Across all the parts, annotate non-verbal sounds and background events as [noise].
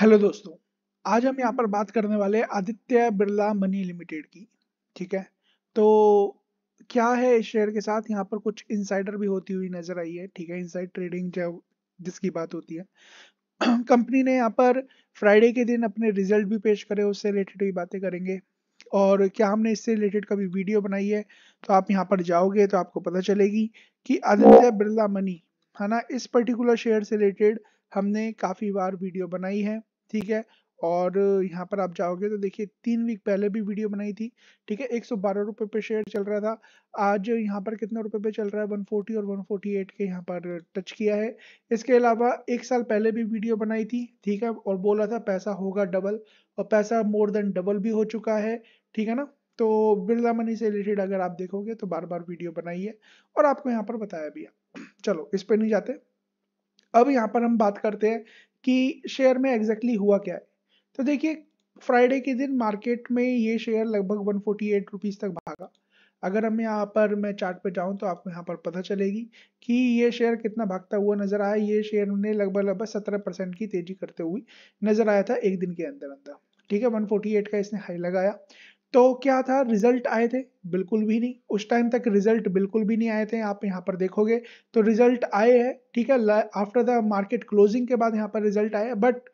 hello दोस्तों आज हम यहाँ पर बात करने वाले आदित्य बिरला मनी लिमिटेड की ठीक है तो क्या है इस शेयर के साथ यहाँ पर कुछ इनसाइडर भी होती हुई नजर आई है ठीक है इनसाइड ट्रेडिंग जो जिसकी बात होती है कंपनी [clears throat] ने यहाँ पर फ्राइडे के दिन अपने रिजल्ट भी पेश करे उससे रिलेटेड भी बातें करेंगे और क्या हमने इससे रिलेटेड कभी वीडियो बनाई है तो आप यहाँ पर जाओगे तो आपको पता चलेगी कि आदित्य बिरला मनी है ना इस पर्टिकुलर शेयर से रिलेटेड हमने काफ़ी बार वीडियो बनाई है ठीक है और यहाँ पर आप जाओगे तो देखिए तीन वीक पहले भी वीडियो बनाई थी ठीक है एक सौ बारह रुपये पे शेयर चल रहा था आज यहाँ पर कितने रुपए पे चल रहा है वन फोर्टी और वन फोर्टी एट के यहाँ पर टच किया है इसके अलावा एक साल पहले भी वीडियो बनाई थी ठीक है और बोला था पैसा होगा डबल और पैसा मोर देन डबल भी हो चुका है ठीक है ना तो बिरला मनी से रिलेटेड अगर आप देखोगे तो बार बार वीडियो बनाई है और आपको यहाँ पर बताया भी है चलो इस पर नहीं जाते अब यहाँ पर हम बात करते हैं कि शेयर में एग्जैक्टली exactly हुआ क्या है तो देखिए फ्राइडे के दिन मार्केट में ये शेयर लगभग वन फोर्टी एट रुपीज़ तक भागा अगर हम यहाँ पर मैं चार्ट पे जाऊँ तो आपको यहाँ पर पता चलेगी कि ये शेयर कितना भागता हुआ नज़र आया ये शेयर ने लगभग लगभग सत्रह परसेंट की तेज़ी करते हुए नज़र आया था एक दिन के अंदर अंदर ठीक है वन फोर्टी एट का इसने हाई लगाया तो क्या था रिजल्ट आए थे बिल्कुल भी नहीं उस टाइम तक रिजल्ट बिल्कुल भी नहीं आए थे आप यहाँ पर देखोगे तो रिजल्ट आए हैं ठीक है आफ्टर द मार्केट क्लोजिंग के बाद यहाँ पर रिजल्ट आए बट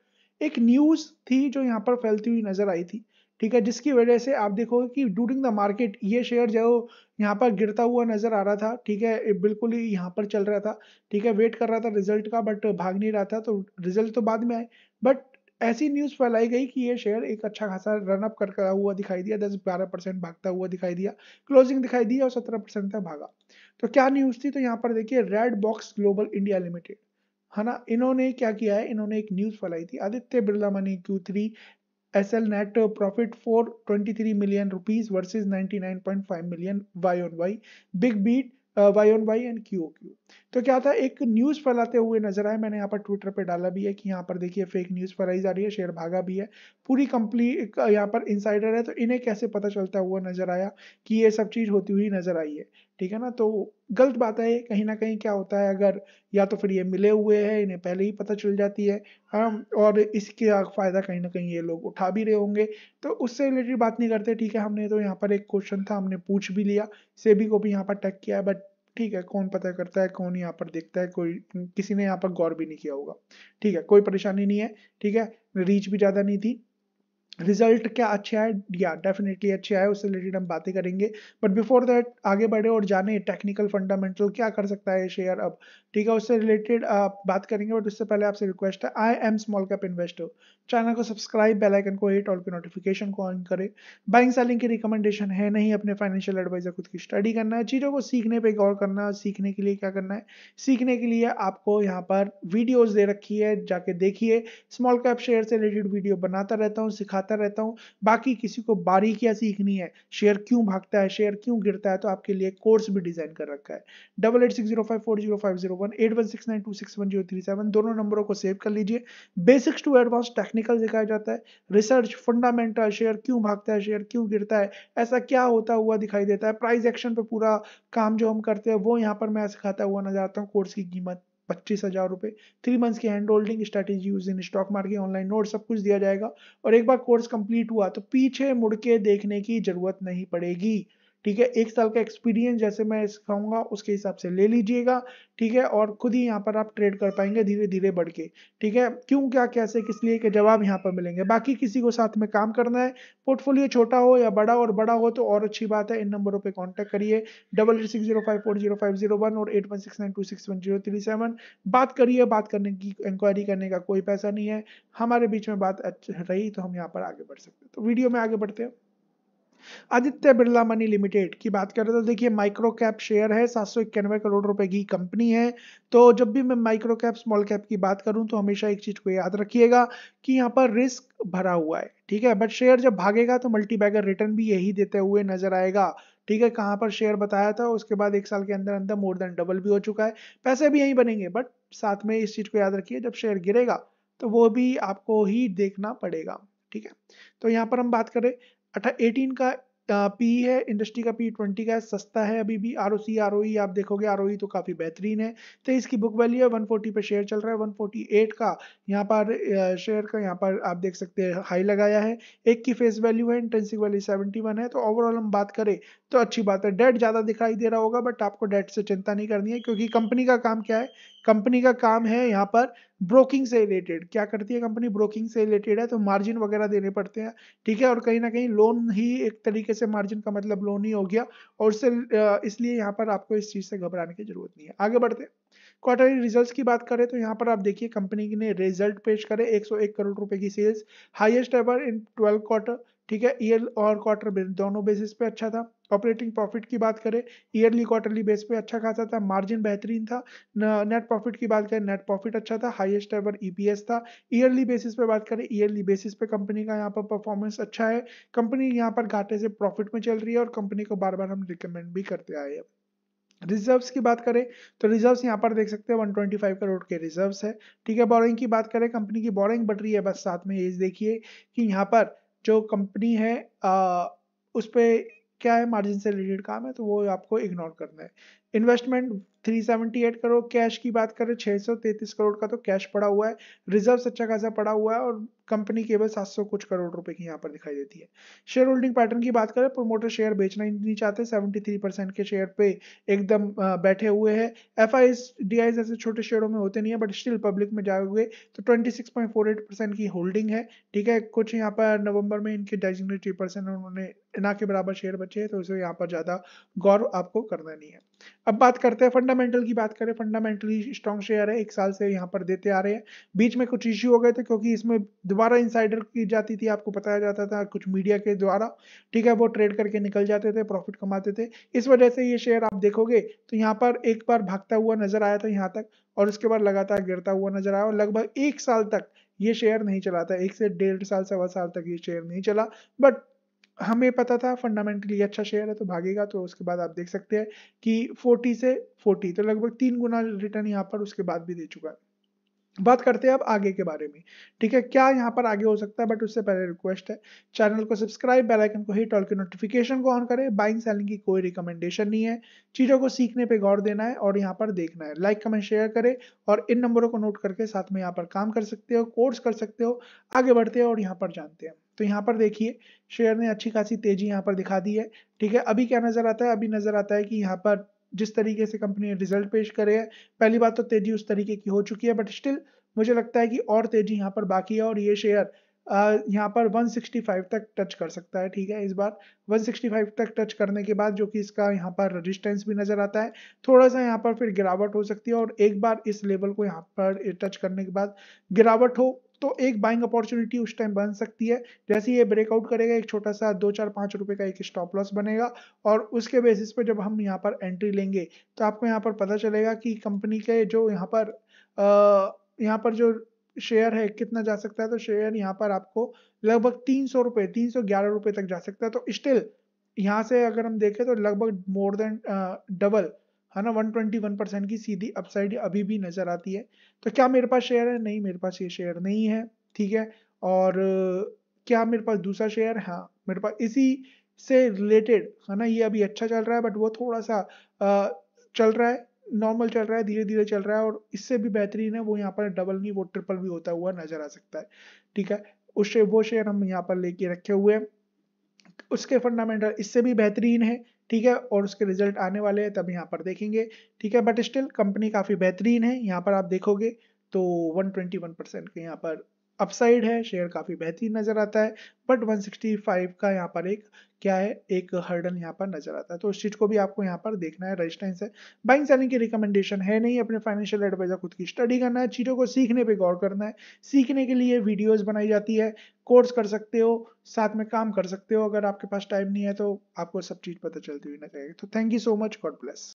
एक न्यूज़ थी जो यहाँ पर फैलती हुई नज़र आई थी ठीक है जिसकी वजह से आप देखोगे कि ड्यूरिंग द मार्केट ये शेयर जो यहाँ पर गिरता हुआ नज़र आ रहा था ठीक है बिल्कुल ही यहाँ पर चल रहा था ठीक है वेट कर रहा था रिजल्ट का बट भाग नहीं रहा था तो रिजल्ट तो बाद में आए बट ऐसी न्यूज़ फैलाई गई कि ये शेयर एक अच्छा खासा रनअप कर करा हुआ दिखाई दिया दस बारह परसेंट भागता हुआ दिखाई दिया क्लोजिंग दिखाई दी और सत्रह परसेंट तक भागा तो क्या न्यूज़ थी तो यहाँ पर देखिए red box global India limited है ना इन्होंने क्या किया है इन्होंने एक न्यूज़ फैलाई थी Aditya Birla money Q three S L net profit four twenty three million rupees versus ninety nine point five million Y on Y big beat Y on Y and Q O Q तो क्या था एक news फैलाते हुए नजर आए मैंने यहाँ पर ट्विटर पे डाला भी है कि यहाँ पर देखिए फेक न्यूज़ फैलाई जा रही है शेयर भागा भी है पूरी कंपनी यहाँ पर इंसाइडर है तो इन्हें कैसे पता चलता हुआ नजर आया कि ये सब चीज़ होती हुई नजर आई है ठीक है ना तो गलत बात है कहीं ना कहीं क्या होता है अगर या तो फिर ये मिले हुए हैं इन्हें पहले ही पता चल जाती है हम और इसका फ़ायदा कहीं ना कहीं ये लोग उठा भी रहे होंगे तो उससे रिलेटेड बात नहीं करते ठीक है हमने तो यहाँ पर एक क्वेश्चन था हमने पूछ भी लिया सेबी को भी यहाँ पर टैक किया है बट ठीक है कौन पता करता है कौन यहाँ पर देखता है कोई किसी ने यहाँ पर गौर भी नहीं किया होगा ठीक है कोई परेशानी नहीं है ठीक है रीच भी ज़्यादा नहीं थी रिजल्ट क्या अच्छा है या डेफिनेटली अच्छा है उससे रिलेटेड हम बातें करेंगे बट बिफोर दैट आगे बढ़े और जाने टेक्निकल फंडामेंटल क्या कर सकता है शेयर अब ठीक है उससे रिलेटेड आप बात करेंगे बट उससे पहले आपसे रिक्वेस्ट है I am small cap investor channel को सब्सक्राइब बेल आइकन को हिट और के नोटिफिकेशन को ऑन करें बाइंग सेलिंग की रिकमेंडेशन है नहीं अपने फाइनेंशियल एडवाइजर खुद की स्टडी करना है चीज़ों को सीखने पर गौर करना है सीखने के लिए क्या करना है सीखने के लिए आपको यहाँ पर वीडियोज़ दे रखी है जाके देखिए स्मॉल कैप शेयर से रिलेटेड वीडियो बनाता रहता हूँ सिखाता बताता रहता हूँ बाकी किसी को बारीकियाँ सीखनी है शेयर क्यों भागता है शेयर क्यों गिरता है तो आपके लिए कोर्स भी डिजाइन कर रखा है double eight six zero five four zero five zero one eight one six nine two six one zero three seven दोनों नंबरों को सेव कर लीजिए बेसिक्स टू एडवांस टेक्निकल दिखाया जाता है रिसर्च फंडामेंटल शेयर क्यों भागता है शेयर क्यों गिरता है ऐसा क्या होता हुआ दिखाई देता है प्राइस एक्शन पर पूरा काम जो हम करते हैं वो यहाँ पर मैं सिखाता हुआ नजर आता हूँ कोर्स की कीमत पच्चीस हजार रुपए थ्री मंथ्स की hand holding strategy use in stock market online note सब कुछ दिया जाएगा और एक बार कोर्स कंप्लीट हुआ तो पीछे मुड़के देखने की जरूरत नहीं पड़ेगी ठीक है एक साल का एक्सपीरियंस जैसे मैं सिखाऊंगा उसके हिसाब से ले लीजिएगा ठीक है और खुद ही यहाँ पर आप ट्रेड कर पाएंगे धीरे धीरे बढ़ के ठीक है क्यों क्या कैसे किस लिए के जवाब यहाँ पर मिलेंगे बाकी किसी को साथ में काम करना है पोर्टफोलियो छोटा हो या बड़ा और बड़ा हो तो और अच्छी बात है इन नंबरों पर कॉन्टैक्ट करिए double eight six zero five four zero five zero one और eight one six nine two six one zero three seven बात करिए बात करने की इंक्वायरी करने का कोई पैसा नहीं है हमारे बीच में बात रही तो हम यहाँ पर आगे बढ़ सकते हैं तो वीडियो में आगे बढ़ते हैं आदित्य बिरला मनी लिमिटेड की बात करें तो देखिए माइक्रो कैप शेयर है सात सौ इक्यानवे करोड़ रुपए की कंपनी है तो जब भी मैं माइक्रो कैप स्मॉल कैप की बात करूं तो हमेशा एक चीज को याद रखिएगा कि यहाँ पर रिस्क भरा हुआ है ठीक है बट शेयर जब भागेगा तो मल्टी बैगर रिटर्न भी यही देते हुए नजर आएगा ठीक है कहाँ पर शेयर बताया था उसके बाद एक साल के अंदर अंदर मोर देन डबल भी हो चुका है पैसे भी यहीं बनेंगे बट साथ में इस चीज़ को याद रखिए जब शेयर गिरेगा तो वो भी आपको ही देखना पड़ेगा ठीक है तो यहाँ पर हम बात करें एटीन का पी है इंडस्ट्री का पी ट्वेंटी का सस्ता है अभी भी R O C R O ई आप देखोगे आर ओ e तो काफ़ी बेहतरीन है तो इसकी बुक वैल्यू है वन फोर्टी पर शेयर चल रहा है वन फोर्टी एट का यहाँ पर शेयर का यहाँ पर आप देख सकते हैं हाई लगाया है एक की फेस वैल्यू है इंटेंसिक वैल्यू सेवेंटी वन है तो ओवरऑल हम बात करें तो अच्छी बात है डेट ज़्यादा दिखाई दे रहा होगा बट आपको डेट से चिंता नहीं करनी है क्योंकि कंपनी का काम क्या है कंपनी का काम है यहाँ पर ब्रोकिंग से रिलेटेड क्या करती है कंपनी ब्रोकिंग से रिलेटेड है तो मार्जिन वगैरह देने पड़ते हैं ठीक है और कहीं ना कहीं लोन ही एक तरीके से मार्जिन का मतलब लोन ही हो गया और उससे इसलिए यहाँ पर आपको इस चीज़ से घबराने की जरूरत नहीं है आगे बढ़ते क्वार्टरली रिजल्ट्स की बात करें तो यहाँ पर आप देखिए कंपनी ने रिजल्ट पेश करे 101 करोड़ रुपए की sales highest ever in 12 quarter ठीक है ईयर और क्वार्टर दोनों बेसिस पे अच्छा था ऑपरेटिंग प्रॉफिट की बात करें ईयरली क्वार्टरली बेस पे अच्छा खासा था मार्जिन बेहतरीन था नेट प्रॉफिट की बात करें नेट प्रॉफिट अच्छा था हाईएस्ट एवर ईपीएस था ईयरली बेसिस पे बात करें ईयरली बेसिस पे कंपनी का यहाँ पर परफॉर्मेंस अच्छा है कंपनी यहाँ पर घाटे से प्रॉफिट में चल रही है और कंपनी को बार बार हम रिकमेंड भी करते आए हैं रिजर्व्स की बात करें तो रिजर्व्स यहाँ पर देख सकते हैं 125 करोड़ के रिजर्व्स है ठीक है बोरिंग की बात करें कंपनी की बोरिंग बढ़ रही है बस साथ में ये देखिए कि यहाँ पर जो कंपनी है उस पर क्या है मार्जिन से रिलेटेड काम है तो वो आपको इग्नोर करना है इन्वेस्टमेंट 378 करोड़ कैश की बात करें 633 करोड़ का तो कैश पड़ा हुआ है रिजर्व अच्छा खासा पड़ा हुआ है और कंपनी केवल 700 कुछ करोड़ रुपए की यहाँ पर दिखाई देती है शेयर होल्डिंग पैटर्न की बात करें प्रोमोटर शेयर बेचना ही नहीं चाहते 73 परसेंट के शेयर पे एकदम बैठे हुए हैं एफ आई ऐसे छोटे शेयरों में होते नहीं है बट स्टिल पब्लिक में जाओगे तो ट्वेंटी परसेंट की होल्डिंग है ठीक है कुछ यहाँ पर नवंबर में इनके डेजिग्नेटरी पर्सन उन्होंने ना के बराबर शेयर बचे हैं तो उसे यहाँ पर ज़्यादा गौर आपको करना नहीं है अब बात करते हैं फंडा फंडामेंटल की बात करें फंडामेंटली स्ट्रॉन्ग शेयर है एक साल से यहाँ पर देते आ रहे हैं बीच में कुछ इश्यू हो गए थे क्योंकि इसमें दोबारा इंसाइडर की जाती थी आपको बताया जाता था कुछ मीडिया के द्वारा ठीक है वो ट्रेड करके निकल जाते थे प्रॉफिट कमाते थे इस वजह से ये शेयर आप देखोगे तो यहाँ पर एक बार भागता हुआ नजर आया था यहाँ तक और उसके बाद लगातार गिरता हुआ नजर आया और लगभग एक साल तक ये शेयर नहीं चला था एक से डेढ़ साल सवा साल तक ये शेयर नहीं चला बट हमें पता था फंडामेंटली अच्छा शेयर है तो भागेगा तो उसके बाद आप देख सकते हैं कि 40 से 40 तो लगभग तीन गुना रिटर्न यहाँ पर उसके बाद भी दे चुका है बात करते हैं अब आगे के बारे में ठीक है क्या यहाँ पर आगे हो सकता है बट उससे पहले रिक्वेस्ट है चैनल को सब्सक्राइब बेल आइकन को हिट ऑल के नोटिफिकेशन को ऑन करें बाइंग सेलिंग की कोई रिकमेंडेशन नहीं है चीज़ों को सीखने पे गौर देना है और यहाँ पर देखना है लाइक कमेंट शेयर करें और इन नंबरों को नोट करके साथ में यहाँ पर काम कर सकते हो कोर्स कर सकते हो आगे बढ़ते हैं और यहाँ पर जानते हैं तो यहाँ पर देखिए शेयर ने अच्छी खासी तेजी यहाँ पर दिखा दी है ठीक है अभी क्या नज़र आता है अभी नज़र आता है कि यहाँ पर जिस तरीके से कंपनी ने रिजल्ट पेश करे है पहली बात तो तेजी उस तरीके की हो चुकी है बट स्टिल मुझे लगता है कि और तेजी यहाँ पर बाकी है और ये शेयर यहाँ पर 165 तक टच कर सकता है ठीक है इस बार 165 तक टच करने के बाद जो कि इसका यहाँ पर रेजिस्टेंस भी नज़र आता है थोड़ा सा यहाँ पर फिर गिरावट हो सकती है और एक बार इस लेवल को यहाँ पर टच करने के बाद गिरावट हो तो एक बाइंग अपॉर्चुनिटी उस टाइम बन सकती है जैसे ये ब्रेकआउट करेगा एक छोटा सा दो चार पाँच रुपये का एक स्टॉप लॉस बनेगा और उसके बेसिस पे जब हम यहाँ पर एंट्री लेंगे तो आपको यहाँ पर पता चलेगा कि कंपनी के जो यहाँ पर आ, यहाँ पर जो शेयर है कितना जा सकता है तो शेयर यहाँ पर आपको लगभग तीन सौ रुपये तीन सौ ग्यारह रुपये तक जा सकता है तो स्टिल यहाँ से अगर हम देखें तो लगभग मोर देन डबल है ना 121 परसेंट की सीधी अपसाइड अभी भी नज़र आती है तो क्या मेरे पास शेयर है नहीं मेरे पास ये शेयर नहीं है ठीक है और क्या मेरे पास दूसरा शेयर हाँ मेरे पास इसी से रिलेटेड है ना ये अभी अच्छा चल रहा है बट वो थोड़ा सा चल रहा है नॉर्मल चल रहा है धीरे धीरे चल रहा है और इससे भी बेहतरीन है वो यहाँ पर डबल नहीं वो ट्रिपल भी होता हुआ नजर आ सकता है ठीक है उस शेयर वो शेयर हम यहाँ पर लेके रखे हुए हैं उसके फंडामेंटल इससे भी बेहतरीन है ठीक है और उसके रिजल्ट आने वाले हैं तब यहाँ पर देखेंगे ठीक है बट स्टिल कंपनी काफ़ी बेहतरीन है यहाँ पर आप देखोगे तो 121 परसेंट के यहाँ पर अपसाइड है शेयर काफ़ी बेहतरीन नज़र आता है बट 165 का यहाँ पर एक क्या है एक हर्डल यहाँ पर नज़र आता है तो उस चीज़ को भी आपको यहाँ पर देखना है रजिस्टेंस है बाइंग सेलिंग की रिकमेंडेशन है नहीं अपने फाइनेंशियल एडवाइजर खुद की स्टडी करना है चीज़ों को सीखने पर गौर करना है सीखने के लिए वीडियोज़ बनाई जाती है कोर्स कर सकते हो साथ में काम कर सकते हो अगर आपके पास टाइम नहीं है तो आपको सब चीज़ पता चलती हुई ना चाहिए तो thank you so much god bless